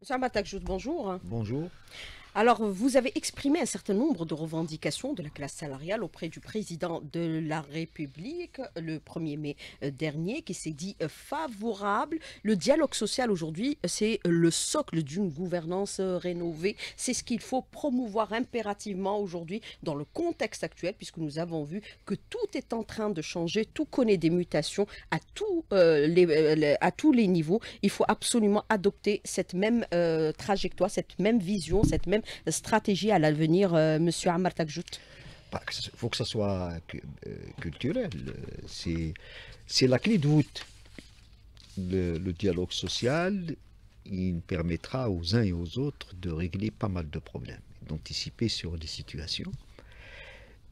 Monsieur Amatak, bonjour. Bonjour. Alors, vous avez exprimé un certain nombre de revendications de la classe salariale auprès du président de la République le 1er mai euh, dernier, qui s'est dit euh, favorable. Le dialogue social aujourd'hui, euh, c'est le socle d'une gouvernance rénovée. C'est ce qu'il faut promouvoir impérativement aujourd'hui dans le contexte actuel, puisque nous avons vu que tout est en train de changer, tout connaît des mutations à tous, les, à tous les niveaux. Il faut absolument adopter cette même trajectoire, cette même vision, cette même stratégie à l'avenir, euh, Monsieur Ammar Takjout Il faut que ce soit euh, culturel. Euh, c'est la clé de voûte. Le, dialogue social, il permettra aux uns et aux autres de régler pas mal de problèmes, d'anticiper sur des situations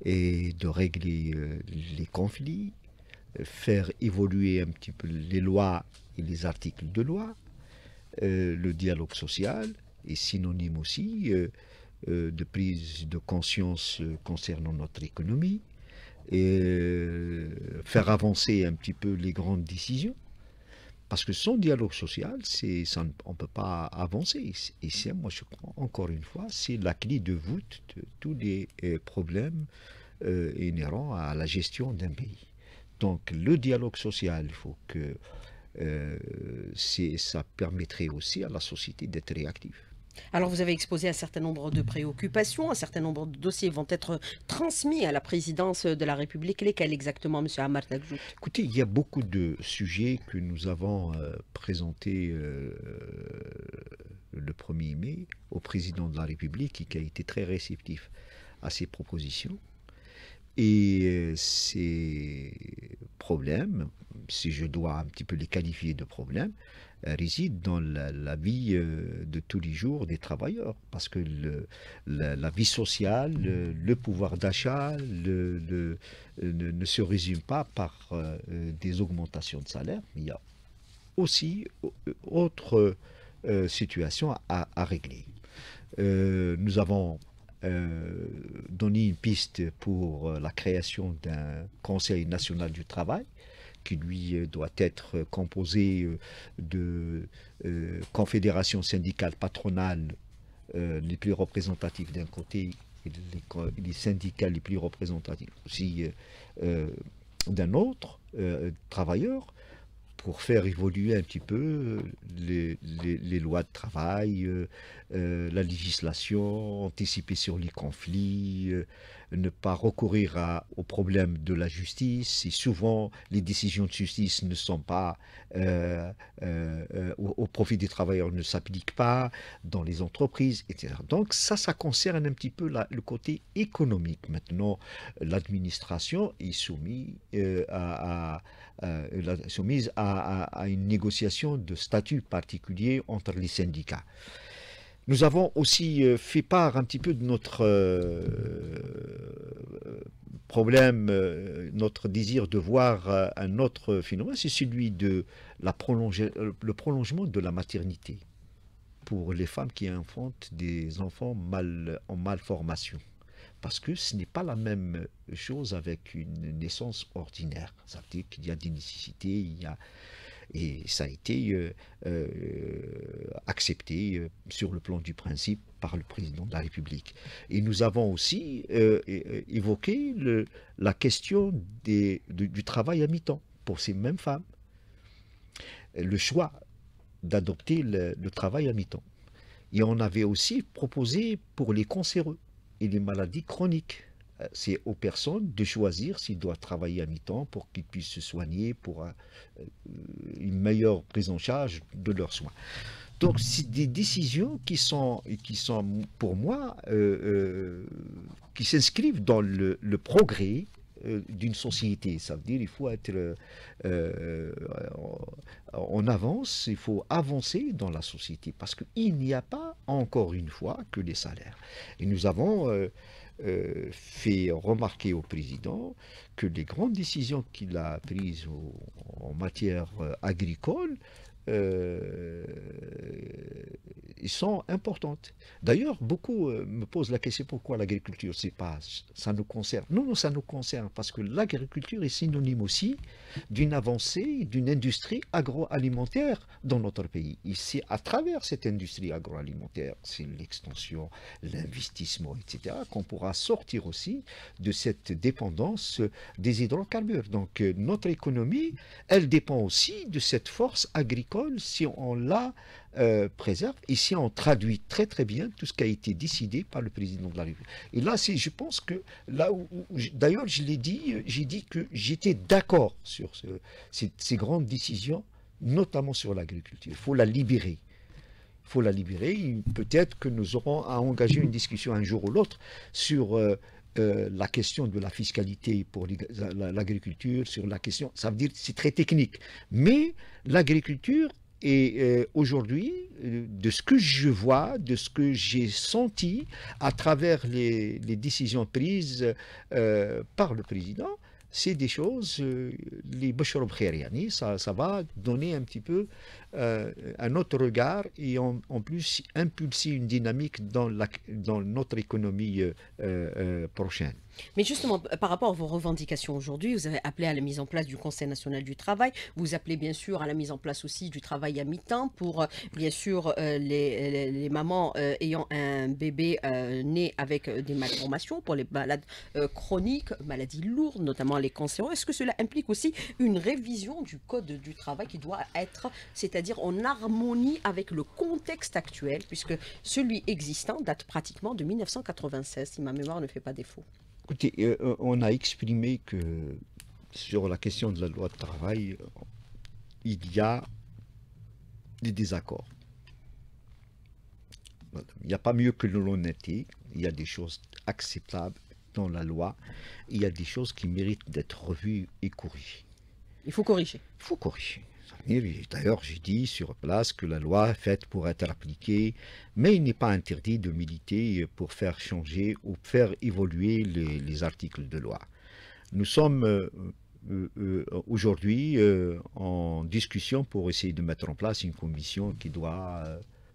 et de régler les conflits, faire évoluer un petit peu les lois et les articles de loi, le dialogue social, et synonyme aussi euh, euh, de prise de conscience euh, concernant notre économie, et faire avancer un petit peu les grandes décisions. Parce que sans dialogue social, ça, on ne peut pas avancer. Et c'est, moi, je crois, encore une fois, c'est la clé de voûte de tous les problèmes inhérents à la gestion d'un pays. Donc, le dialogue social, il faut que ça permettrait aussi à la société d'être réactive. Alors vous avez exposé un certain nombre de préoccupations, un certain nombre de dossiers vont être transmis à la présidence de la République. Lesquels exactement, M. Amar Écoutez, il y a beaucoup de sujets que nous avons euh, présentés euh, le 1er mai au président de la République qui a été très réceptif à ces propositions. Et euh, ces problèmes, si je dois un petit peu les qualifier de problèmes, réside dans la, vie euh, de tous les jours des travailleurs, parce que la, vie sociale, le, pouvoir d'achat euh, ne, se résume pas par euh, des augmentations de salaire, il y a aussi autre situations à, régler. nous avons donné une piste pour la création d'un Conseil national du travail qui lui euh, doit être euh, composé euh, de confédérations syndicales patronales les plus représentatives d'un côté et les, syndicats les plus représentatifs aussi d'un autre travailleurs pour faire évoluer un petit peu les, lois de travail, la législation, anticiper sur les conflits, ne pas recourir aux au problème de la justice, si souvent les décisions de justice ne sont pas euh, euh, euh, au, profit des travailleurs, ne s'appliquent pas dans les entreprises, etc. Donc ça, ça concerne un petit peu le côté économique. Maintenant, l'administration est soumise à, une négociation de statut particulier entre les syndicats. Nous avons aussi euh, fait part un petit peu de notre euh, problème, euh, notre désir de voir un autre phénomène, c'est celui de la le prolongement de la maternité pour les femmes qui enfantent des enfants en malformation. Parce que ce n'est pas la même chose avec une naissance ordinaire. Ça veut dire qu'il y a des nécessités, il y a et ça a été euh, euh, accepté euh, sur le plan du principe par le président de la République. Et nous avons aussi évoqué la question du, travail à mi-temps pour ces mêmes femmes. Le choix d'adopter le, le, travail à mi-temps. Et on avait aussi proposé pour les cancéreux et les maladies chroniques euh, c'est aux personnes de choisir s'ils doivent travailler à mi-temps pour qu'ils puissent se soigner, pour euh, euh, une meilleure prise en charge de leurs soins. Donc, c'est des décisions qui sont, qui sont pour moi, qui s'inscrivent dans le, progrès d'une société. Ça veut dire il faut être en avance, il faut avancer dans la société parce qu'il n'y a pas encore une fois que les salaires. Et nous avons euh, fait remarquer au président que les grandes décisions qu'il a prises en matière euh, agricole euh, ils sont importantes. D'ailleurs, beaucoup euh, me posent la question pourquoi l'agriculture, ça nous concerne. Non, non, ça nous concerne parce que l'agriculture est synonyme aussi d'une avancée d'une industrie agroalimentaire dans notre pays. Ici, à travers cette industrie agroalimentaire, c'est l'extension, l'investissement, etc., qu'on pourra sortir aussi de cette dépendance des hydrocarbures. Donc, euh, notre économie, elle dépend aussi de cette force agricole si on la euh, préserve et si on traduit très très bien tout ce qui a été décidé par le président de la République. Et là, je pense que là où, d'ailleurs, je l'ai dit, euh, j'ai dit que j'étais d'accord sur ces, grandes décisions, notamment sur l'agriculture. Il faut la libérer Il faut la libérer. Peut-être que nous aurons à engager une discussion un jour ou l'autre sur euh, euh, la question de la fiscalité pour l'agriculture, sur la question, ça veut dire c'est très technique. Mais l'agriculture est euh, aujourd'hui, euh, de ce que je vois, de ce que j'ai senti à travers les, décisions prises par le président, c'est des choses, les Bachar ça, ça va donner un petit peu euh, à un autre regard et en, plus impulser une dynamique dans, la, dans notre économie euh, euh, prochaine. Mais justement, par rapport à vos revendications aujourd'hui, vous avez appelé à la mise en place du Conseil national du travail, vous appelez bien sûr à la mise en place aussi du travail à mi-temps pour, bien sûr, les, mamans ayant un bébé né avec des malformations, pour les maladies chroniques, maladies lourdes, notamment les cancers. Est-ce que cela implique aussi une révision du Code du travail qui doit être, cest c'est-à-dire en harmonie avec le contexte actuel, puisque celui existant date pratiquement de 1996, si ma mémoire ne fait pas défaut. Écoutez, euh, euh, on a exprimé que sur la question de la loi de travail, il y a des désaccords. Il n'y a pas mieux que l'honnêteté. Il y a des choses acceptables dans la loi. Il y a des choses qui méritent d'être revues et corrigées. Il faut corriger. Il faut corriger. D'ailleurs, j'ai dit sur place que la loi est faite pour être appliquée, mais il n'est pas interdit de militer pour faire changer ou faire évoluer les, articles de loi. Nous sommes euh, euh, euh, aujourd'hui en discussion pour essayer de mettre en place une commission qui doit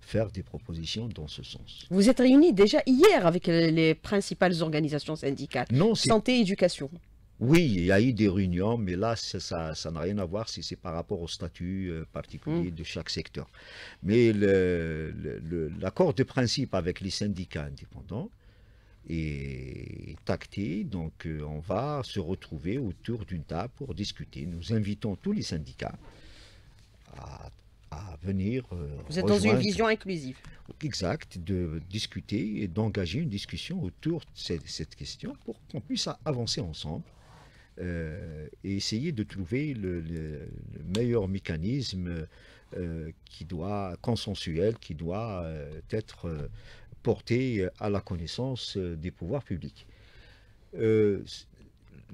faire des propositions dans ce sens. Vous êtes réunis déjà hier avec les principales organisations syndicales, non, santé, éducation. Oui, il y a eu des réunions, mais là, ça n'a rien à voir si c'est par rapport au statut euh, particulier mm. de chaque secteur. Mais l'accord de principe avec les syndicats indépendants est acté, donc euh, on va se retrouver autour d'une table pour discuter. Nous invitons tous les syndicats à, venir. Euh, Vous êtes dans une vision inclusive. Exact, de discuter et d'engager une discussion autour de cette question pour qu'on puisse avancer ensemble euh, et essayer de trouver le, meilleur mécanisme euh, qui doit, consensuel, qui doit euh, être porté à la connaissance des pouvoirs publics.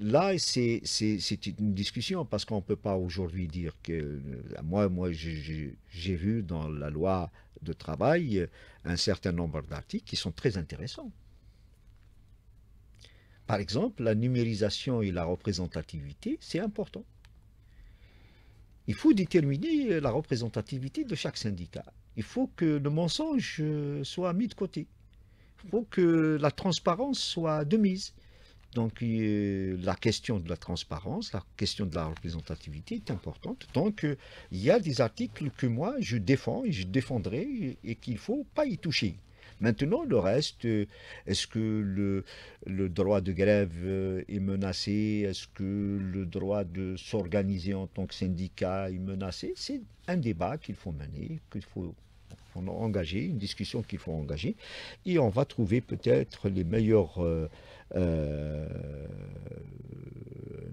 Là, c'est une discussion parce qu'on ne peut pas aujourd'hui dire que... Moi, moi j'ai vu dans la loi de travail un certain nombre d'articles qui sont très intéressants. Par exemple, la numérisation et la représentativité, c'est important. Il faut déterminer la représentativité de chaque syndicat. Il faut que le mensonge euh, soit mis de côté. Il faut que la transparence soit de mise. Donc euh, la question de la transparence, la question de la représentativité est importante. Donc euh, il y a des articles que moi je défends et je défendrai et qu'il ne faut pas y toucher. Maintenant, le reste, euh, est-ce que le, le, droit de grève euh, est menacé Est-ce que le droit de s'organiser en tant que syndicat est menacé C'est un débat qu'il faut mener, qu'il faut engager, une discussion qu'il faut engager, et on va trouver peut-être les meilleurs euh,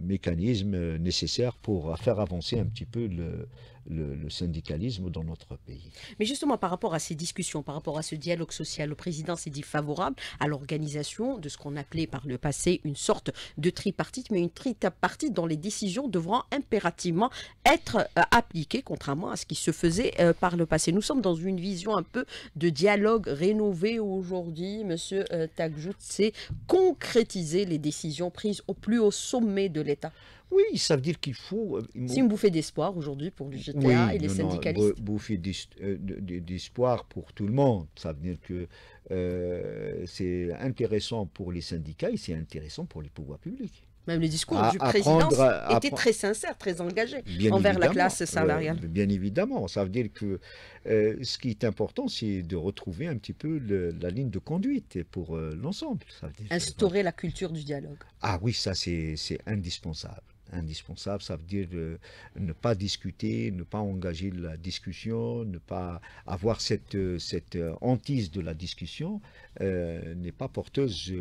mécanismes nécessaires pour faire avancer un petit peu le, le, syndicalisme dans notre pays. Mais justement, par rapport à ces discussions, par rapport à ce dialogue social, le président s'est dit favorable à l'organisation de ce qu'on appelait par le passé une sorte de tripartite, mais une tripartite dont les décisions devront impérativement être euh, appliquées, contrairement à ce qui se faisait euh, par le passé. Nous sommes dans une vision un peu de dialogue rénové aujourd'hui, Monsieur euh, Tagjout, c'est concrétiser les décisions prises au plus haut sommet de l'État. Oui, ça veut dire qu'il faut. C'est euh, une bouffée d'espoir aujourd'hui pour le GTA et les syndicalistes. syndicalistes. une bouffée d'espoir pour tout le monde. Ça veut dire que euh, c'est intéressant pour les syndicats et c'est intéressant pour les pouvoirs publics. Même le discours du président était très sincère, très engagé envers la classe salariale. bien évidemment, ça veut dire que euh, ce qui est important, c'est de retrouver un petit peu la ligne de conduite pour l'ensemble. Instaurer la culture du dialogue. Ah oui, ça c'est indispensable indispensable, ça veut dire euh, ne pas discuter, ne pas engager la discussion, ne pas avoir cette, euh, cette euh, hantise de la discussion n'est pas porteuse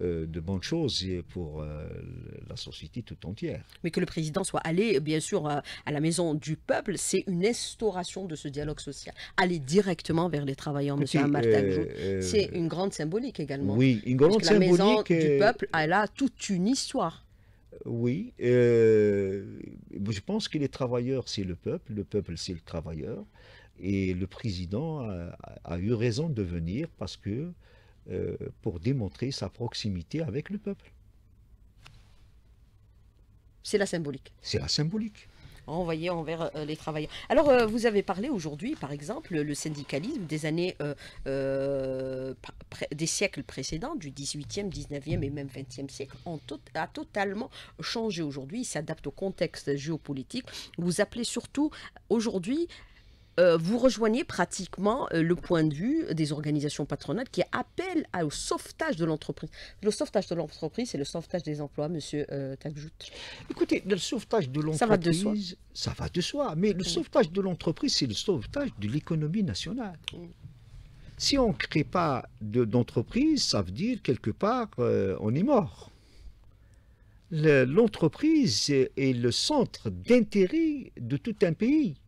de bonnes choses pour la société tout entière. Mais que le président soit allé, bien sûr, à, la maison du peuple, c'est une instauration de ce dialogue social. Aller directement vers les travailleurs, M. Martin, c'est une grande symbolique également. Oui, une grande symbolique. La maison du peuple, elle a toute une histoire. Oui, euh, je pense que les travailleurs, c'est le peuple, le peuple, c'est le travailleur. Et le président a, eu raison de venir parce que euh, pour démontrer sa proximité avec le peuple. C'est la symbolique. C'est la symbolique envoyé envers euh, les travailleurs. Alors, euh, vous avez parlé aujourd'hui, par exemple, le syndicalisme des années, euh, des siècles précédents, du 18e, 19e et même 20e siècle, a totalement changé aujourd'hui. Il s'adapte au contexte géopolitique. Vous appelez surtout aujourd'hui euh, vous rejoignez pratiquement euh, le point de vue des organisations patronales qui appellent au sauvetage de l'entreprise. Le sauvetage de l'entreprise, c'est le sauvetage des emplois, monsieur euh, Écoutez, le sauvetage de l'entreprise, ça va de soi. mais le sauvetage de l'entreprise, c'est le sauvetage de l'économie nationale. Si on ne crée pas d'entreprise, ça veut dire quelque part, on est mort. L'entreprise est le centre d'intérêt de tout un pays.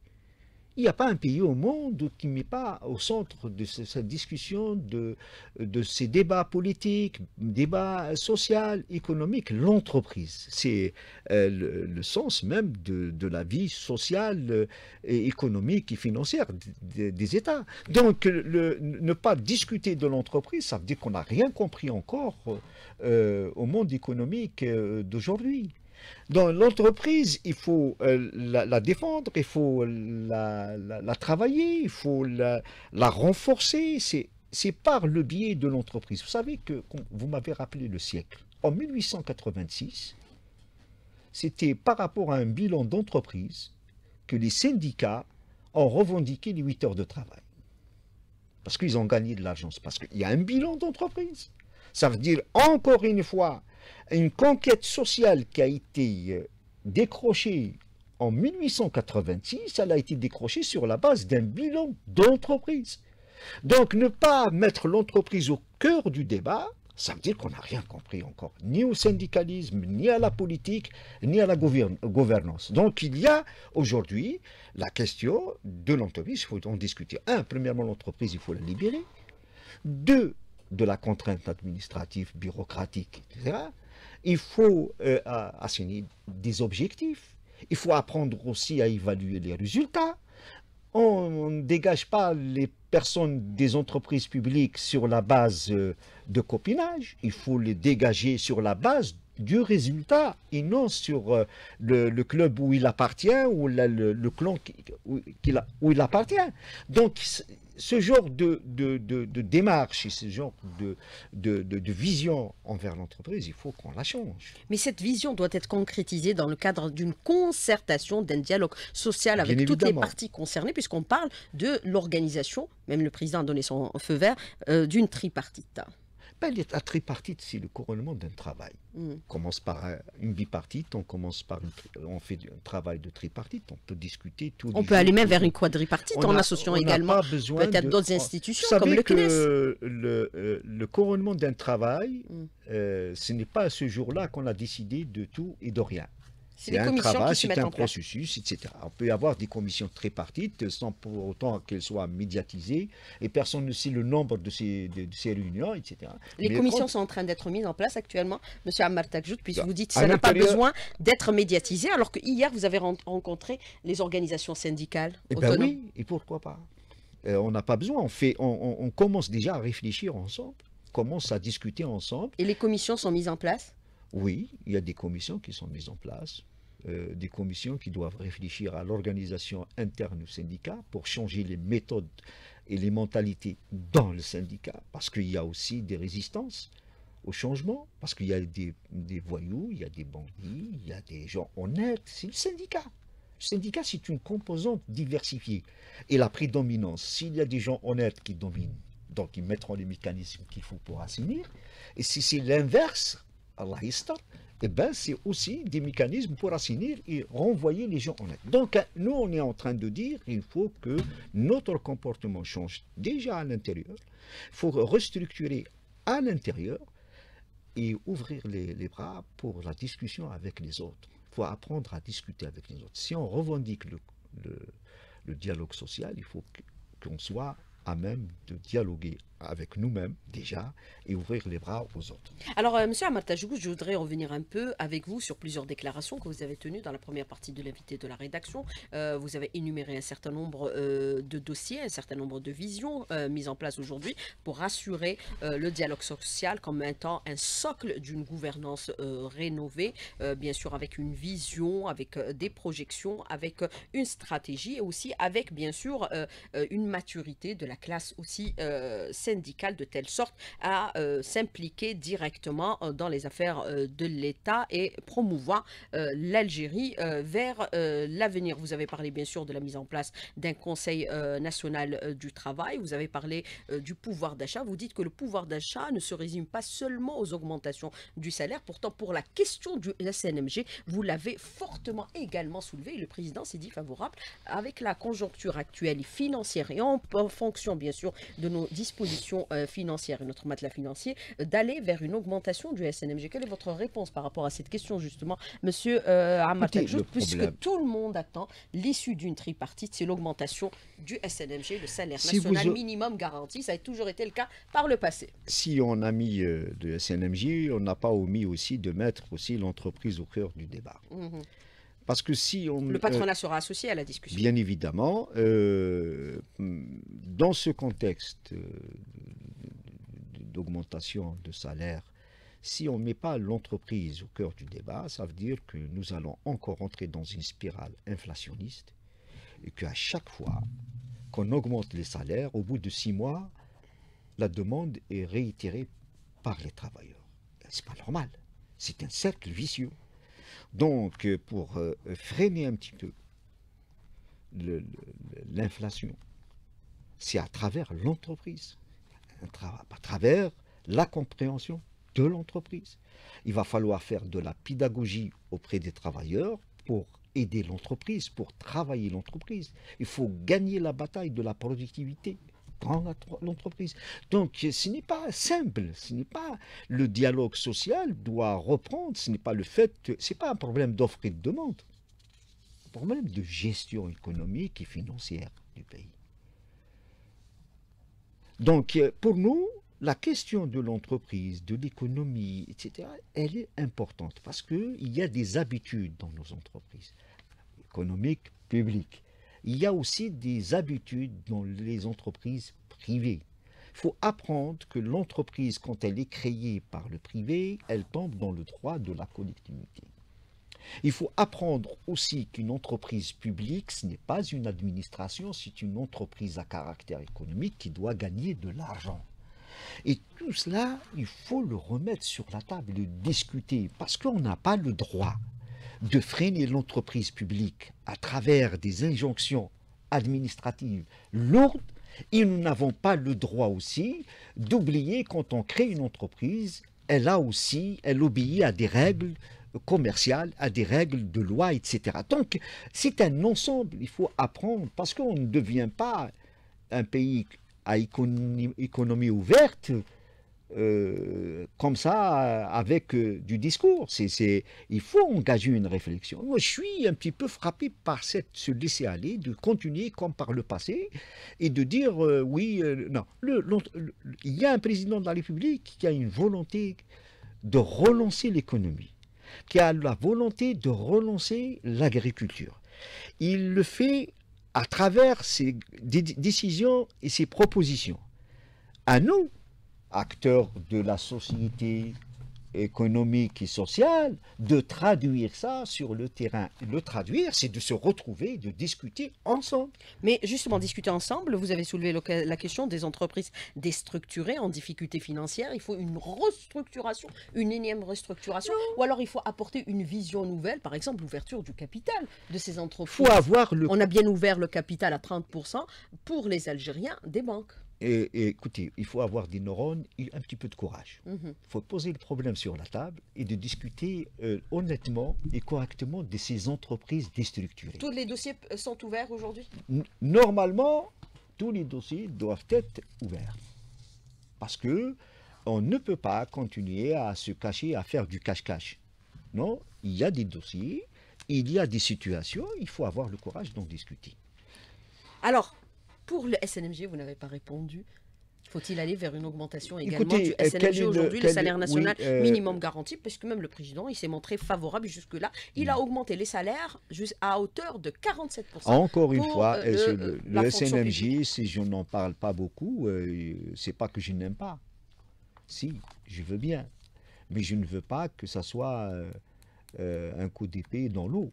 Il n'y a pas un pays au monde qui ne met pas au centre de cette discussion, de, ces débats politiques, débats sociaux, économiques, l'entreprise. C'est euh, le, sens même de, la vie sociale, et économique et financière des, États. Donc, le, ne pas discuter de l'entreprise, ça veut dire qu'on n'a rien compris encore euh, au monde économique euh, d'aujourd'hui. Dans l'entreprise, il faut euh, la, défendre, il faut la, travailler, il faut la, renforcer. C'est par le biais de l'entreprise. Vous savez que vous m'avez rappelé le siècle. En 1886, c'était par rapport à un bilan d'entreprise que les syndicats ont revendiqué les 8 heures de travail. Parce qu'ils ont gagné de l'argent. Parce qu'il y a un bilan d'entreprise. Ça veut dire, encore une fois, une conquête sociale qui a été euh, décrochée en 1886, elle a été décrochée sur la base d'un bilan d'entreprise. Donc ne pas mettre l'entreprise au cœur du débat, ça veut dire qu'on n'a rien compris encore, ni au syndicalisme, ni à la politique, ni à la gouvernance. Donc il y a aujourd'hui la question de l'entreprise, il faut en discuter. Un, premièrement, l'entreprise, il faut la libérer. Deux, de la contrainte administrative, bureaucratique, etc. Il faut euh, assigner des objectifs. Il faut apprendre aussi à évaluer les résultats. On ne dégage pas les personnes des entreprises publiques sur la base euh, de copinage. Il faut les dégager sur la base du résultat et non sur euh, le, club où il appartient ou le, clan où, où il appartient. Donc, ce genre de, démarche et ce genre de, vision envers l'entreprise, il faut qu'on la change. Mais cette vision doit être concrétisée dans le cadre d'une concertation, d'un dialogue social avec toutes les parties concernées, puisqu'on parle de l'organisation, même le président a donné son feu vert, euh, d'une tripartite. Peut-être à tripartite, c'est le couronnement d'un travail. Mm. On commence par une bipartite, on commence par on fait un travail de tripartite, on peut discuter tout. On peut aller même vers une quadripartite en associant également peut-être d'autres institutions comme le CNES. le, euh, le couronnement d'un travail, mm. euh, ce n'est pas à ce jour-là qu'on a décidé de tout et de rien. C'est un travail, c'est un processus, etc. On peut avoir des commissions très tripartites sans pour autant qu'elles soient médiatisées et personne ne sait le nombre de ces, réunions, etc. Les commissions sont en train d'être mises en place actuellement, Monsieur Ammar puisque bah, vous dites que ça n'a pas besoin d'être médiatisé, alors qu'hier vous avez rencontré les organisations syndicales. Eh ben autonomes. oui, et pourquoi pas euh, On n'a pas besoin, on, fait, on, on commence déjà à réfléchir ensemble, commence à discuter ensemble. Et les commissions sont mises en place oui, il y a des commissions qui sont mises en place, euh, des commissions qui doivent réfléchir à l'organisation interne du syndicat pour changer les méthodes et les mentalités dans le syndicat, parce qu'il y a aussi des résistances au changement, parce qu'il y a des, des, voyous, il y a des bandits, il y a des gens honnêtes, c'est le syndicat. Le syndicat, c'est une composante diversifiée. Et la prédominance, s'il y a des gens honnêtes qui dominent, donc ils mettront les mécanismes qu'il faut pour assainir, et si c'est l'inverse, Allah eh et ben, c'est aussi des mécanismes pour assainir et renvoyer les gens en aide. Donc, nous, on est en train de dire il faut que notre comportement change déjà à l'intérieur. Il faut restructurer à l'intérieur et ouvrir les, bras pour la discussion avec les autres. Il faut apprendre à discuter avec les autres. Si on revendique le, le dialogue social, il faut qu'on soit à même de dialoguer avec nous-mêmes déjà et ouvrir les bras aux autres. Alors, euh, Monsieur Amartajougou, je voudrais revenir un peu avec vous sur plusieurs déclarations que vous avez tenues dans la première partie de l'invité de la rédaction. Euh, vous avez énuméré un certain nombre euh, de dossiers, un certain nombre de visions euh, mises en place aujourd'hui pour assurer le dialogue social comme un temps un socle d'une gouvernance rénovée, bien sûr avec une vision, avec des projections, avec une stratégie et aussi avec bien sûr une maturité de la classe aussi. Euh, de telle sorte à euh, s'impliquer directement euh, dans les affaires euh, de l'État et promouvoir l'Algérie vers l'avenir. Vous avez parlé bien sûr de la mise en place d'un Conseil national du travail, vous avez parlé du pouvoir d'achat, vous dites que le pouvoir d'achat ne se résume pas seulement aux augmentations du salaire, pourtant pour la question de la CNMG, vous l'avez fortement également soulevé, le président s'est dit favorable avec la conjoncture actuelle financière et en fonction bien sûr de nos dispositions euh, financière, notre matelas financier, euh, d'aller vers une augmentation du SNMG. Quelle est votre réponse par rapport à cette question, justement, monsieur euh, Amar puisque tout le monde attend l'issue d'une tripartite, c'est l'augmentation du SNMG, le salaire national minimum garanti. Ça a toujours été le cas par le passé. Si on a mis de SNMG, on n'a pas omis aussi de mettre aussi l'entreprise au cœur du débat. Mhm. Parce que si on... Le patronat euh, sera associé à la discussion. Bien évidemment, euh, dans ce contexte euh, d'augmentation de salaire, si on ne met pas l'entreprise au cœur du débat, ça veut dire que nous allons encore entrer dans une spirale inflationniste et qu'à chaque fois qu'on augmente les salaires, au bout de six mois, la demande est réitérée par les travailleurs. C'est pas normal. C'est un cercle vicieux. Donc, euh, pour euh, freiner un petit peu l'inflation, c'est à travers l'entreprise, à travers la compréhension de l'entreprise. Il va falloir faire de la pédagogie auprès des travailleurs pour aider l'entreprise, pour travailler l'entreprise. Il faut gagner la bataille de la productivité l'entreprise. Donc, ce n'est pas simple, ce n'est pas le dialogue social doit reprendre, ce n'est pas le fait, c'est pas un problème d'offre et de demande, un problème de gestion économique et financière du pays. Donc, euh, pour nous, la question de l'entreprise, de l'économie, etc., elle est importante parce qu'il y a des habitudes dans nos entreprises économiques, publiques il y a aussi des habitudes dans les entreprises privées. Il faut apprendre que l'entreprise, quand elle est créée par le privé, elle tombe dans le droit de la collectivité. Il faut apprendre aussi qu'une entreprise publique, ce n'est pas une administration, c'est une entreprise à caractère économique qui doit gagner de l'argent. Et tout cela, il faut le remettre sur la table le discuter, parce qu'on n'a pas le droit de freiner l'entreprise publique à travers des injonctions administratives lourdes, et nous n'avons pas le droit aussi d'oublier quand on crée une entreprise, elle a aussi, elle obéit à des règles commerciales, à des règles de loi, etc. Donc c'est un ensemble, il faut apprendre, parce qu'on ne devient pas un pays à économie ouverte euh, comme ça euh, avec euh, du discours. C'est, il faut engager une réflexion. Moi, je suis un petit peu frappé par cette, se laisser aller, de continuer comme par le passé et de dire oui, non. il y a un président de la République qui a une volonté de relancer l'économie, qui a la volonté de relancer l'agriculture. Il le fait à travers ses décisions et ses propositions. À nous, acteurs de la société économique et sociale, de traduire ça sur le terrain. Le traduire, c'est de se retrouver, de discuter ensemble. Mais justement, discuter ensemble, vous avez soulevé la question des entreprises déstructurées, en difficulté financière. Il faut une restructuration, une énième restructuration, ou alors il faut apporter une vision nouvelle, par exemple l'ouverture du capital de ces entreprises. On a bien ouvert le capital à 30% pour les Algériens des banques. Et, écoutez, il faut avoir des neurones et un petit peu de courage. Mhm. Il faut poser le problème sur la table et de discuter euh, honnêtement et correctement de ces entreprises déstructurées. Tous les dossiers euh, sont ouverts aujourd'hui Normalement, tous les dossiers doivent être ouverts. Parce que on ne peut pas continuer à se cacher, à faire du cache-cache. Non, il y a des dossiers, il y a des situations, il faut avoir le courage d'en discuter. Alors, pour le SNMG, vous n'avez pas répondu. Faut-il aller vers une augmentation également du euh, SNMG aujourd'hui, le salaire national euh, minimum garanti, parce que même le président, il s'est montré favorable jusque-là. Il a augmenté les salaires à hauteur de 47%. Encore une fois, euh, le, SNMJ, si je n'en parle pas beaucoup, c'est pas que je n'aime pas. Si, je veux bien. Mais je ne veux pas que ça soit un coup d'épée dans l'eau.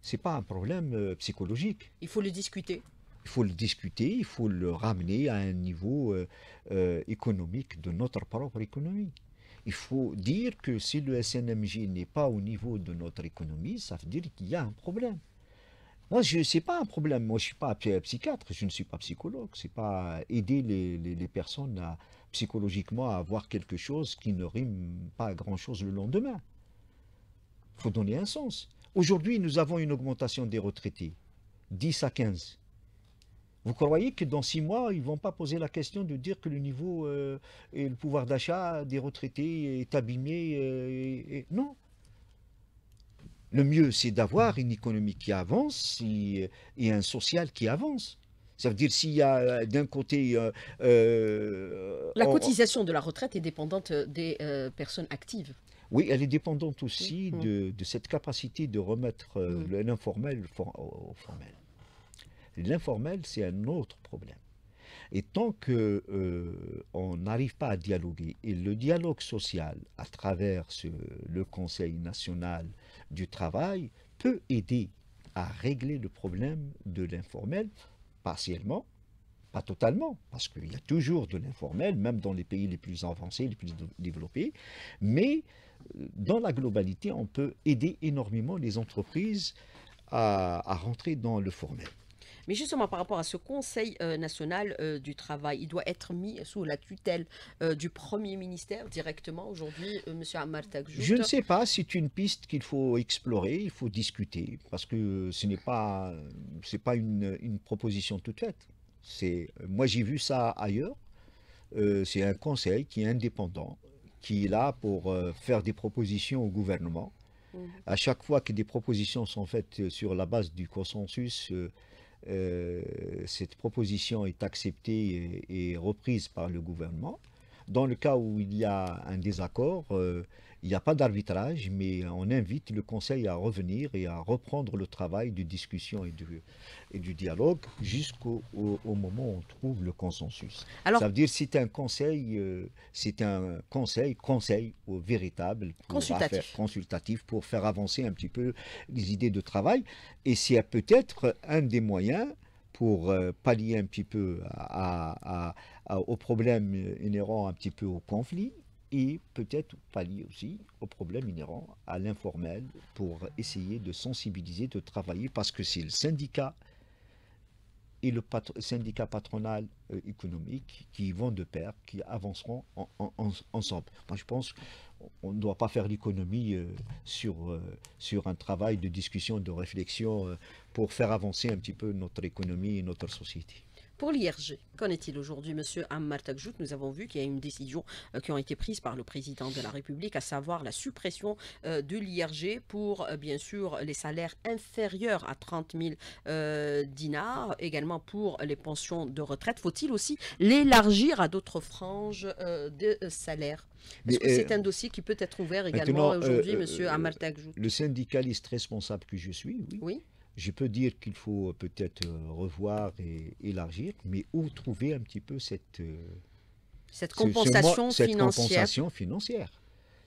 Ce n'est pas un problème psychologique. Il faut le discuter il faut le discuter, il faut le ramener à un niveau euh, euh, économique de notre propre économie. Il faut dire que si le SNMG n'est pas au niveau de notre économie, ça veut dire qu'il y a un problème. Moi, ce n'est pas un problème. Moi, je ne suis pas euh, psychiatre, je ne suis pas psychologue. Ce n'est pas aider les, personnes psychologiquement à avoir quelque chose qui ne rime pas à grand-chose le lendemain. Il faut donner un sens. Aujourd'hui, nous avons une augmentation des retraités, 10 à 15. Vous croyez que dans six mois, ils ne vont pas poser la question de dire que le niveau euh, et le pouvoir d'achat des retraités est abîmé euh, Non. Le mieux, c'est d'avoir une économie qui avance et, un social qui avance. Ça veut dire s'il y a euh, d'un côté... la cotisation de la retraite est dépendante des personnes actives. Oui, elle est dépendante aussi de, cette capacité de remettre mm. l'informel au formel. L'informel, c'est un autre problème. Et tant qu'on euh, n'arrive pas à dialoguer, et le dialogue social à travers le Conseil national du travail peut aider à régler le problème de l'informel partiellement, pas totalement, parce qu'il y a toujours de l'informel, même dans les pays les plus avancés, les plus développés, mais euh, dans la globalité, on peut aider énormément les entreprises à, à rentrer dans le formel. Mais justement, par rapport à ce Conseil euh, national euh, du travail, il doit être mis sous la tutelle euh, du Premier ministère directement aujourd'hui, Monsieur Ammar Je ne sais pas, c'est une piste qu'il faut explorer, il faut discuter, parce que ce n'est pas, c'est pas une, proposition toute faite. C'est, moi, j'ai vu ça ailleurs. c'est un conseil qui est indépendant, qui est là pour faire des propositions au gouvernement. Mmh. À chaque fois que des propositions sont faites sur la base du consensus, euh, cette proposition est acceptée et, reprise par le gouvernement. Dans le cas où il y a un désaccord, euh, il n'y a pas d'arbitrage, mais on invite le Conseil à revenir et à reprendre le travail de discussion et, de, et du dialogue jusqu'au moment où on trouve le consensus. Ça veut dire c'est un conseil, euh, c'est un conseil, conseil au véritable consultatif. consultatif pour faire avancer un petit peu les idées de travail. Et c'est peut-être un des moyens pour euh, pallier un petit peu à, à, aux problèmes inhérents un petit peu au conflit et peut-être pallier aussi aux problèmes inhérents à l'informel pour essayer de sensibiliser, de travailler, parce que c'est le syndicat et le syndicat patronal euh, économique qui vont de pair, qui avanceront ensemble. Moi, je pense qu'on ne doit pas faire l'économie euh, sur, euh, sur un travail de discussion, de réflexion pour faire avancer un petit peu notre économie et notre société pour l'IRG. Qu'en est-il aujourd'hui, Monsieur Ammar Nous avons vu qu'il y a une décision euh, qui a été prise par le président de la République, à savoir la suppression euh, de l'IRG pour, euh, bien sûr, les salaires inférieurs à 30 000 dinars, également pour les pensions de retraite. Faut-il aussi l'élargir à d'autres franges de salaire est-ce que c'est un dossier qui peut être ouvert également aujourd'hui, Monsieur Amal Le syndicaliste responsable que je suis, oui je peux dire qu'il faut euh, peut-être euh, revoir et élargir, mais où trouver un petit peu cette, euh, cette, compensation, financière.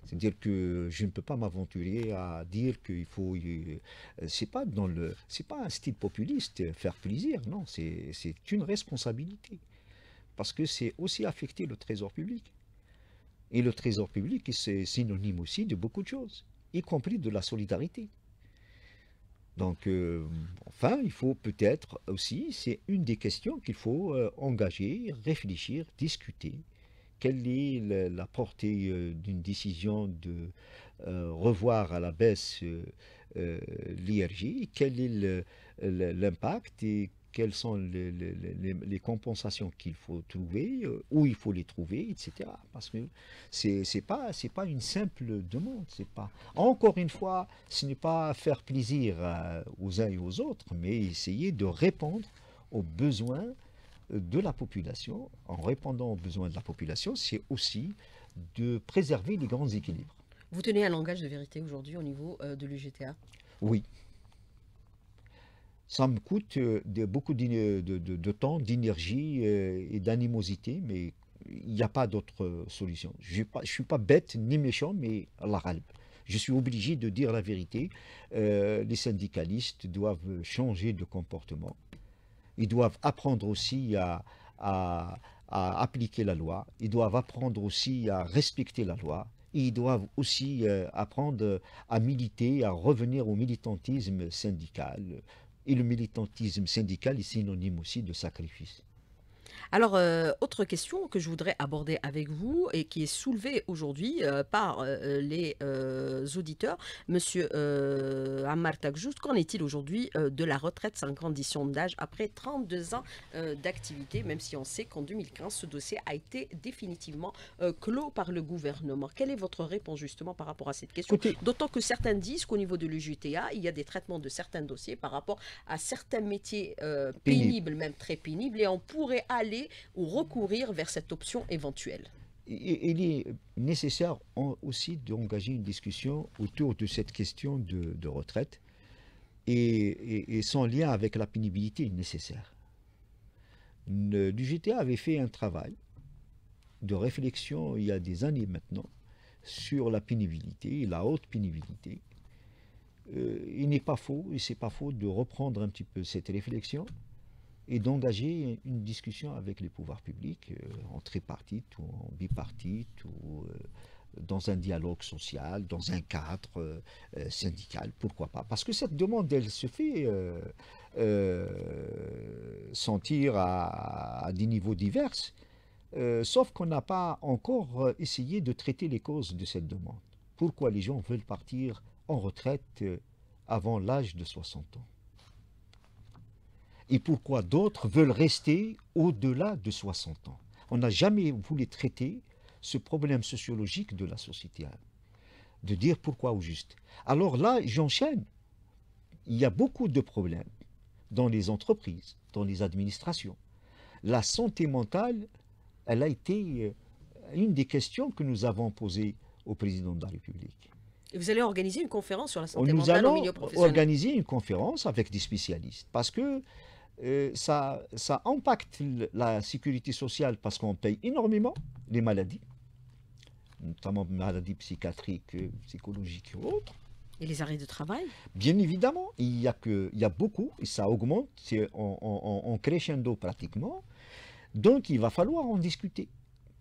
c'est-à-dire que je ne peux pas m'aventurer à dire qu'il faut. C'est pas dans le. C'est pas un style populiste faire plaisir. Non, c'est une responsabilité parce que c'est aussi affecter le trésor public. Et le trésor public, c'est synonyme aussi de beaucoup de choses, y compris de la solidarité. Donc, euh, enfin, il faut peut-être aussi, c'est une des questions qu'il faut euh, engager, réfléchir, discuter. Quelle est la, portée euh, d'une décision de revoir à la baisse l'IRG Quel est l'impact quelles sont les, compensations qu'il faut trouver, euh, où il faut les trouver, etc. Parce que ce n'est pas, pas une simple demande. pas Encore une fois, ce n'est pas faire plaisir euh, aux uns et aux autres, mais essayer de répondre aux besoins euh, de la population. En répondant aux besoins de la population, c'est aussi de préserver les grands équilibres. Vous tenez un langage de vérité aujourd'hui au niveau de l'UGTA Oui, ça me coûte euh, beaucoup de, temps, d'énergie euh, et d'animosité, mais il n'y a pas d'autre euh, solution. Je ne suis pas bête ni méchant, mais la râle. Je suis obligé de dire la vérité. les syndicalistes doivent changer de comportement. Ils doivent apprendre aussi à, à appliquer la loi. Ils doivent apprendre aussi à respecter la loi ils doivent aussi apprendre à militer, à revenir au militantisme syndical, et le militantisme syndical est synonyme aussi de sacrifice. Alors, euh, autre question que je voudrais aborder avec vous et qui est soulevée aujourd'hui euh, par euh, les auditeurs. Monsieur Ammar juste, qu'en est-il aujourd'hui de la retraite sans condition d'âge après 32 ans d'activité, même si on sait qu'en 2015, ce dossier a été définitivement clos par le gouvernement Quelle est votre réponse justement par rapport à cette question D'autant que certains disent qu'au niveau de l'UJTA, il y a des traitements de certains dossiers par rapport à certains métiers pénibles, même très pénibles, et on pourrait aller ou recourir vers cette option éventuelle il est nécessaire aussi d'engager une discussion autour de cette question de, retraite et, sans lien avec la pénibilité nécessaire. Le, GTA avait fait un travail de réflexion il y a des années maintenant sur la pénibilité, la haute pénibilité. Euh, il n'est pas faux, et c'est pas faux de reprendre un petit peu cette réflexion et d'engager une discussion avec les pouvoirs publics, euh, en tripartite ou en bipartite, ou euh, dans un dialogue social, dans un cadre euh, syndical, pourquoi pas. Parce que cette demande, elle se fait sentir à, des niveaux divers, sauf qu'on n'a pas encore essayé de traiter les causes de cette demande. Pourquoi les gens veulent partir en retraite avant l'âge de 60 ans et pourquoi d'autres veulent rester au-delà de 60 ans. On n'a jamais voulu traiter ce problème sociologique de la société, de dire pourquoi au juste. Alors là, j'enchaîne. Il y a beaucoup de problèmes dans les entreprises, dans les administrations. La santé mentale, elle a été euh, une des questions que nous avons posées au président de la République. Et vous allez organiser une conférence sur la santé mentale au milieu professionnel. organiser une conférence avec des spécialistes parce que ça, ça impacte la sécurité sociale parce qu'on paye énormément les maladies, notamment maladies psychiatriques, euh, psychologiques et autres. Et les arrêts de travail Bien évidemment, il y a, a beaucoup, et ça augmente, c'est en, en, en, crescendo pratiquement. Donc il va falloir en discuter.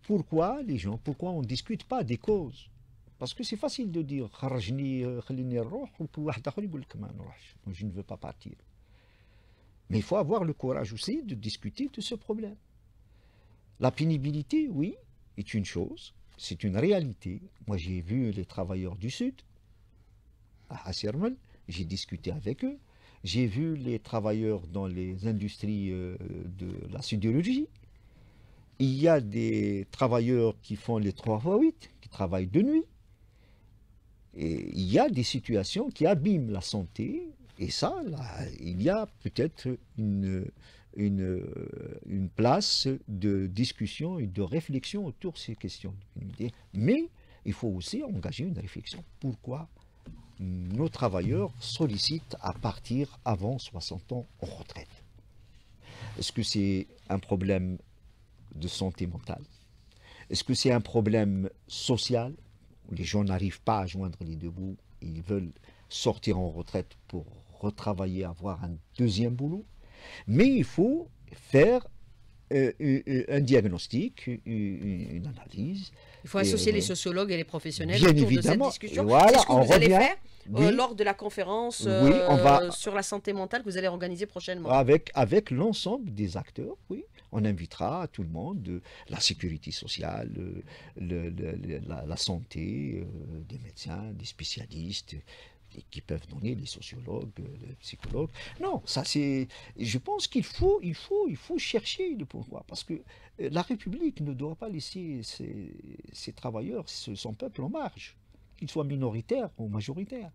Pourquoi les gens, pourquoi on ne discute pas des causes Parce que c'est facile de dire, euh, je ne veux pas partir. Mais il faut avoir le courage aussi de discuter de ce problème. La pénibilité, oui, est une chose, c'est une réalité. Moi, j'ai vu les travailleurs du Sud, à Sermon, j'ai discuté avec eux. J'ai vu les travailleurs dans les industries euh, de la sidérurgie. Il y a des travailleurs qui font les 3 x 8, qui travaillent de nuit. Et il y a des situations qui abîment la santé et ça, il y a peut-être une, une, une, place de discussion et de réflexion autour de ces questions Mais il faut aussi engager une réflexion. Pourquoi nos travailleurs sollicitent à partir avant 60 ans en retraite Est-ce que c'est un problème de santé mentale Est-ce que c'est un problème social Les gens n'arrivent pas à joindre les deux bouts, ils veulent sortir en retraite pour retravailler, avoir un deuxième boulot. Mais il faut faire euh, euh, euh, un diagnostic, une, analyse. Il faut associer les sociologues et les professionnels autour évidemment. de cette discussion. Voilà, ce que on vous allez faire lors de la conférence sur la santé mentale que vous allez organiser prochainement. Avec, avec l'ensemble des acteurs, oui. On invitera tout le monde, la sécurité sociale, la, la, santé, des médecins, des spécialistes, qui peuvent donner les sociologues, euh, les psychologues. Non, ça c'est. Je pense qu'il faut, il faut, chercher le pouvoir, parce que euh, la République ne doit pas laisser ses, ses travailleurs, son peuple en marge, qu'ils soient minoritaires ou majoritaires.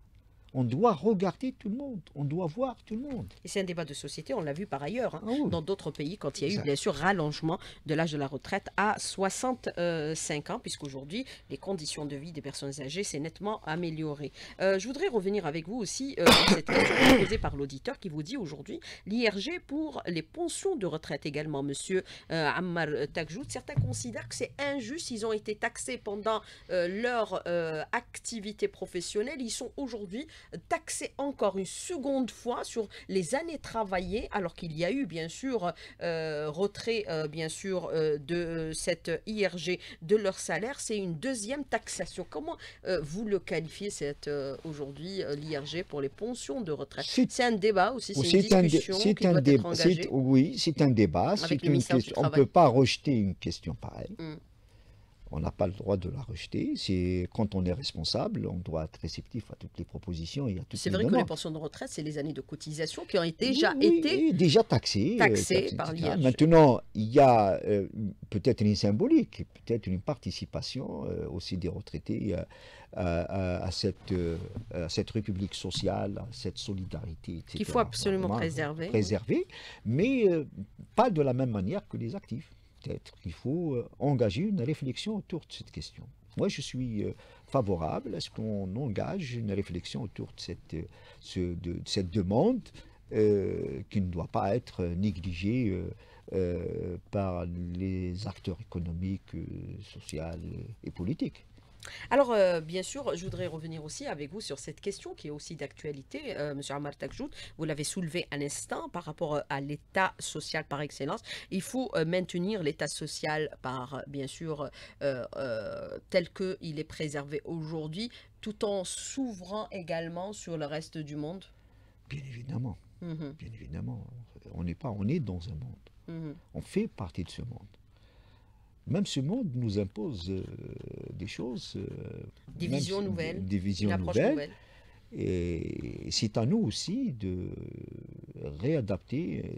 On doit regarder tout le monde, on doit voir tout le monde. Et c'est un débat de société, on l'a vu par ailleurs, hein, ah dans d'autres pays, quand il y a eu bien sûr rallongement de l'âge de la retraite à 65 ans, puisque aujourd'hui les conditions de vie des personnes âgées s'est nettement améliorées. Euh, je voudrais revenir avec vous aussi euh, cette question posée par l'auditeur qui vous dit aujourd'hui l'IRG pour les pensions de retraite également, monsieur euh, Ammar Takjout. Certains considèrent que c'est injuste, ils ont été taxés pendant euh, leur activité professionnelle, ils sont aujourd'hui taxer encore une seconde fois sur les années travaillées, alors qu'il y a eu bien sûr euh, retrait euh, bien sûr euh, de cette IRG de leur salaire, c'est une deuxième taxation. Comment vous le qualifiez cette aujourd'hui l'IRG pour les pensions de retraite C'est un débat aussi, c'est une discussion un qui doit être engagée. Oui, c'est un débat, On ne peut pas rejeter une question pareille. Mmh. On n'a pas le droit de la rejeter. C'est quand on est responsable, on doit être réceptif à toutes les propositions et à toutes C'est vrai que les pensions de retraite, c'est les années de cotisation qui ont déjà été déjà euh, taxées. taxées, par l'IA. Maintenant, il y a euh, peut-être une symbolique, peut-être une participation euh, aussi des retraités à, cette, cette république sociale, à cette solidarité, etc. Qu'il faut absolument préserver. Préserver, mais pas de la même manière que les actifs peut-être qu'il faut euh, engager une réflexion autour de cette question. Moi, je suis euh, favorable à ce qu'on engage une réflexion autour de cette, euh, demande qui ne doit pas être négligée par les acteurs économiques, sociaux et politiques. Alors, euh, bien sûr, je voudrais revenir aussi avec vous sur cette question qui est aussi d'actualité, euh, Monsieur Amar Takjout. Vous l'avez soulevé un instant par rapport euh, à l'état social par excellence. Il faut maintenir l'état social par, bien sûr, tel qu'il est préservé aujourd'hui, tout en s'ouvrant également sur le reste du monde Bien évidemment. Mmh bien évidemment. On n'est pas, on est dans un monde. Mmh on fait partie de ce monde. Même ce monde nous impose euh, des choses. des visions nouvelles. Des visions Et c'est à nous aussi de réadapter euh,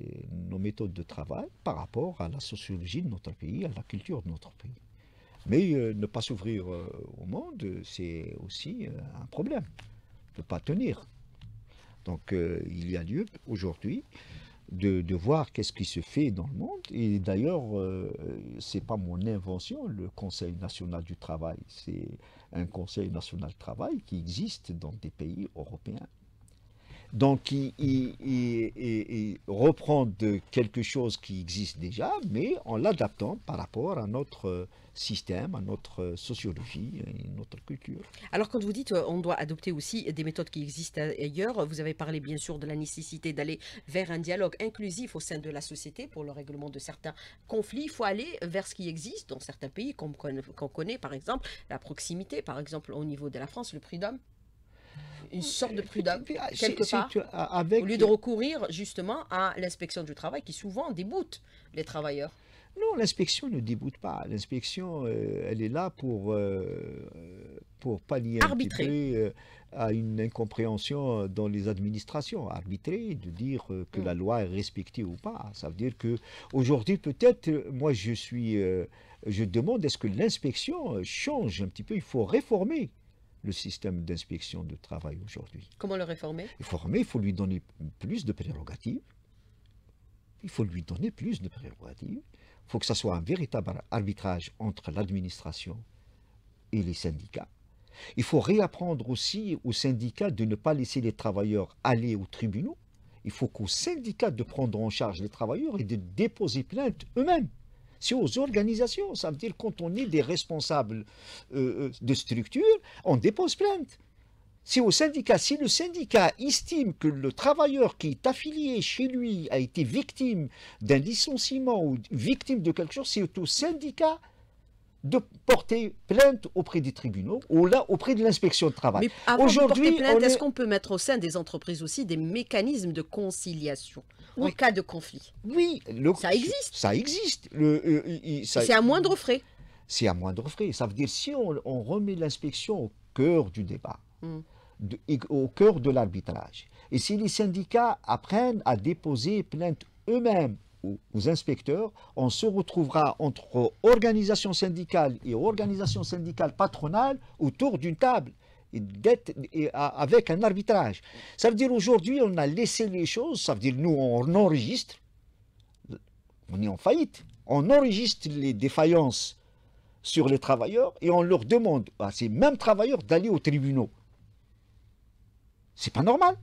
nos méthodes de travail par rapport à la sociologie de notre pays, à la culture de notre pays. Mais euh, ne pas s'ouvrir au monde, c'est aussi un problème. Ne pas tenir. Donc il y a lieu aujourd'hui de, voir qu'est-ce qui se fait dans le monde. Et d'ailleurs, euh, c'est ce n'est pas mon invention, le Conseil national du travail. C'est un Conseil national du travail qui existe dans des pays européens. Donc, il, reprend de quelque chose qui existe déjà, mais en l'adaptant par rapport à notre euh, système, à notre euh, sociologie, à notre culture. Alors, quand vous dites euh, on doit adopter aussi des méthodes qui existent ailleurs, vous avez parlé bien sûr de la nécessité d'aller vers un dialogue inclusif au sein de la société pour le règlement de certains conflits. Il faut aller vers ce qui existe dans certains pays qu'on connaît, par exemple, la proximité, par exemple, au niveau de la France, le prix d'homme une sorte de prud'homme, quelque part, avec... au lieu de recourir justement à l'inspection du travail qui souvent déboute les travailleurs. Non, l'inspection ne déboute pas. L'inspection, euh, elle est là pour, euh, pour pallier arbitrer. Euh, à une incompréhension dans les administrations. Arbitrer, de dire que mm. la loi est respectée ou pas. Ça veut dire que aujourd'hui, peut-être, moi, je suis, je demande est-ce que l'inspection change un petit peu. Il faut réformer le système d'inspection de travail aujourd'hui. Comment le réformer réformer, il faut lui donner plus de prérogatives. Il faut lui donner plus de prérogatives. Il faut que ce soit un véritable arbitrage entre l'administration et les syndicats. Il faut réapprendre aussi aux syndicats de ne pas laisser les travailleurs aller aux tribunaux. Il faut qu'aux syndicats de prendre en charge les travailleurs et de déposer plainte eux-mêmes c'est aux organisations. Ça veut dire quand on est des responsables euh, euh, de structure, on dépose plainte. C'est au syndicat. Si le syndicat estime que le travailleur qui est affilié chez lui a été victime d'un licenciement ou victime de quelque chose, c'est au syndicat de porter plainte auprès des tribunaux ou là auprès de l'inspection de travail. Mais avant est-ce qu'on peut mettre au sein des entreprises aussi des mécanismes de conciliation en cas de conflit. Oui, ça existe. Ça existe. Euh, c'est à moindre frais. C'est à moindre frais. Ça veut dire si on, remet l'inspection au cœur du débat, hmm. au cœur de l'arbitrage, et si les syndicats apprennent à déposer plainte eux-mêmes aux inspecteurs, on se retrouvera entre organisations syndicales et organisation syndicales patronale autour d'une table avec un arbitrage. Ça veut dire aujourd'hui, on a laissé les choses, ça veut dire nous, on enregistre, on est en faillite, on enregistre les défaillances sur les travailleurs et on leur demande à ces mêmes travailleurs d'aller aux tribunaux. C'est pas normal.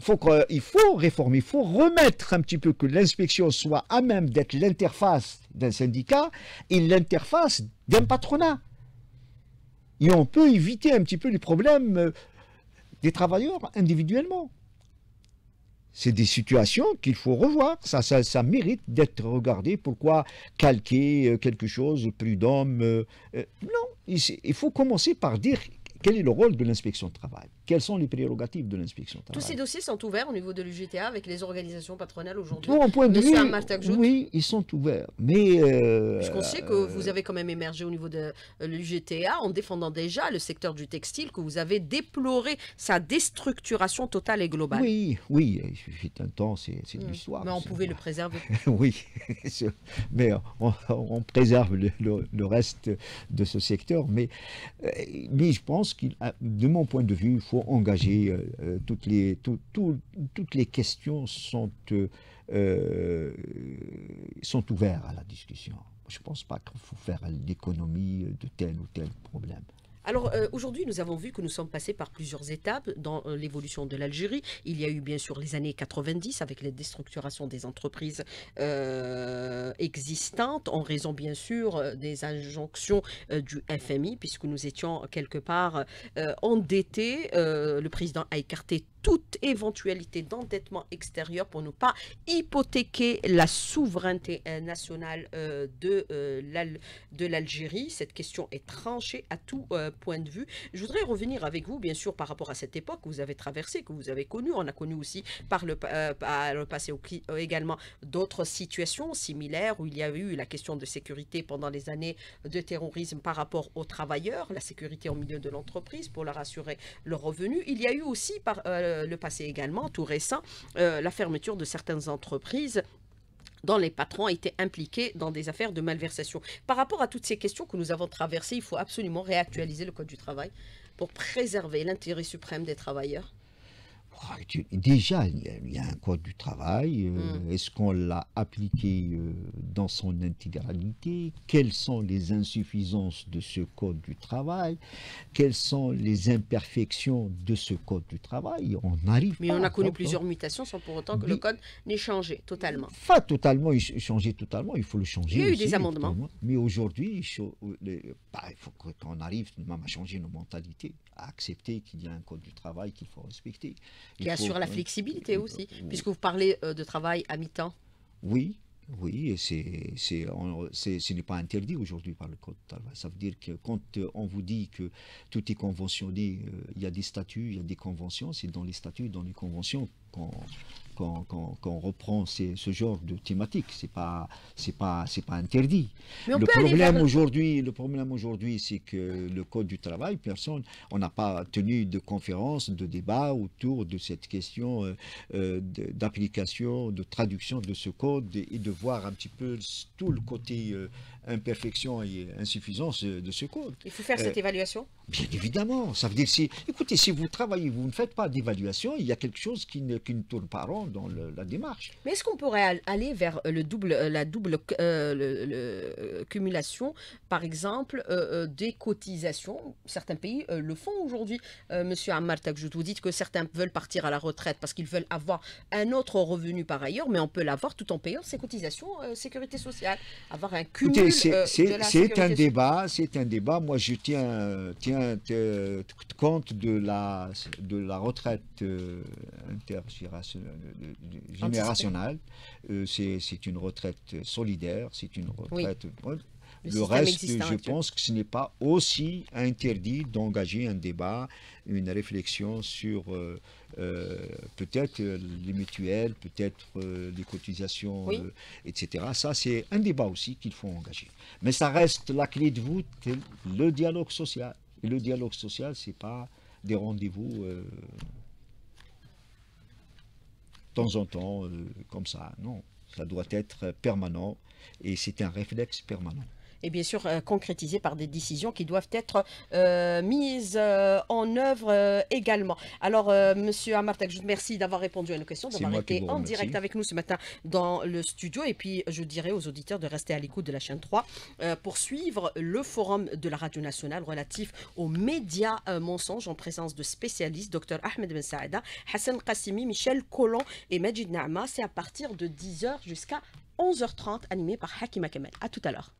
Faut il faut réformer, il faut remettre un petit peu que l'inspection soit à même d'être l'interface d'un syndicat et l'interface d'un patronat. Et on peut éviter un petit peu les problèmes euh, des travailleurs individuellement. C'est des situations qu'il faut revoir. Ça, ça, mérite d'être regardé. Pourquoi calquer euh, quelque chose, plus d'hommes euh, Non, il faut commencer par dire quel est le rôle de l'inspection de travail quelles sont les prérogatives de l'inspection Tous ces dossiers sont ouverts au niveau de l'UGTA avec les organisations patronales aujourd'hui. point de oui, ils sont ouverts. Mais je euh, sait que euh, vous avez quand même émergé au niveau de euh, l'UGTA en défendant déjà le secteur du textile que vous avez déploré sa déstructuration totale et globale. Oui, oui, il suffit un temps, c'est de l'histoire. Mm. Mais on pouvait le préserver. oui, mais on, préserve le, reste de ce secteur. Mais, mais je pense qu'il, de mon point de vue, faut engager euh, euh, toutes, les, toutes les questions sont, euh, sont ouvertes à la discussion. Je ne pense pas qu'il faut faire l'économie de tel ou tel problème. Alors euh, aujourd'hui, nous avons vu que nous sommes passés par plusieurs étapes dans euh, l'évolution de l'Algérie. Il y a eu bien sûr les années 90 avec la déstructuration des entreprises euh, existantes en raison bien sûr des injonctions du FMI puisque nous étions quelque part endettés. le président a écarté toute éventualité d'endettement extérieur pour ne pas hypothéquer la souveraineté euh, nationale euh, euh, de, l'Algérie. Cette question est tranchée à tout point de vue. Je voudrais revenir avec vous, bien sûr, par rapport à cette époque que vous avez traversée, que vous avez connue. On a connu aussi par le, par le passé également d'autres situations similaires où il y a eu la question de sécurité pendant les années de terrorisme par rapport aux travailleurs, la sécurité au milieu de l'entreprise pour leur assurer le revenu. Il y a eu aussi par, euh, le passé également, tout récent, euh, la fermeture de certaines entreprises dont les patrons étaient impliqués dans des affaires de malversation. Par rapport à toutes ces questions que nous avons traversées, il faut absolument réactualiser le Code du travail pour préserver l'intérêt suprême des travailleurs ah, déjà, il y a un code du travail. Euh, mm. Est-ce qu'on l'a appliqué euh, dans son intégralité Quelles sont les insuffisances de ce code du travail Quelles sont les imperfections de ce code du travail On arrive. Mais on a connu plusieurs mutations sans pour autant que le code n'ait changé totalement. Pas totalement il changé totalement. Il faut le changer. Il y a eu des amendements. Mais aujourd'hui, il faut euh, bah, qu'on arrive même à changer nos mentalités, à accepter qu'il y a un code du travail qu'il faut respecter. Qui assure la flexibilité aussi, puisque vous parlez euh, de travail à mi-temps. Oui, oui, c'est, ce n'est pas interdit aujourd'hui par le Code de travail. Ça veut dire que quand euh, on vous dit que tout est conventionné, euh, il y a des statuts, il y a des conventions, c'est dans les statuts, dans les conventions qu'on quand, on reprend ce genre de thématique. C'est pas, c'est pas, c'est pas interdit. le problème aujourd'hui, le problème aujourd'hui, c'est que le code du travail, personne, on n'a pas tenu de conférence, de débat autour de cette question euh, euh, d'application, de traduction de ce code et de voir un petit peu tout le côté euh, imperfection et insuffisance de ce code. Il faut faire cette euh, évaluation Bien évidemment. Ça veut dire, si, écoutez, si vous travaillez, vous ne faites pas d'évaluation, il y a quelque chose qui ne, tourne pas rond dans la démarche. Mais est-ce qu'on pourrait aller vers euh, le double, euh, la double cumulation, par exemple, des cotisations Certains pays le font aujourd'hui. Monsieur Ammar je vous dites que certains veulent partir à la retraite parce qu'ils veulent avoir un autre revenu par ailleurs, mais on peut l'avoir tout en payant ses cotisations sécurité sociale. Avoir un cumul euh, c'est un débat, c'est un débat. Moi, je tiens, compte de la, retraite euh, générationnelle. Euh, c'est une retraite solidaire, c'est une retraite le, reste, je pense que ce n'est pas aussi interdit d'engager un débat, une réflexion sur euh, euh, peut-être euh, les mutuelles, peut-être les cotisations, etc. Ça, c'est un débat aussi qu'il faut engager. Mais ça reste la clé de voûte, le dialogue social. Et le dialogue social, ce n'est pas des rendez-vous de temps en temps, comme ça. Non, ça doit être permanent et c'est un réflexe permanent et bien sûr euh, concrétisé par des décisions qui doivent être euh, mises euh, en œuvre également. Alors, Monsieur Amartak, je vous remercie d'avoir répondu à nos questions, d'avoir été en direct avec nous ce matin dans le studio. Et puis, je dirais aux auditeurs de rester à l'écoute de la chaîne 3 pour suivre le forum de la radio nationale relatif aux médias mensonges en présence de spécialistes, Dr Ahmed Ben Saada, Hassan Qassimi, Michel Collomb et Majid Naama. C'est à partir de 10h jusqu'à 11h30, animé par Hakima Kamel. À tout à l'heure.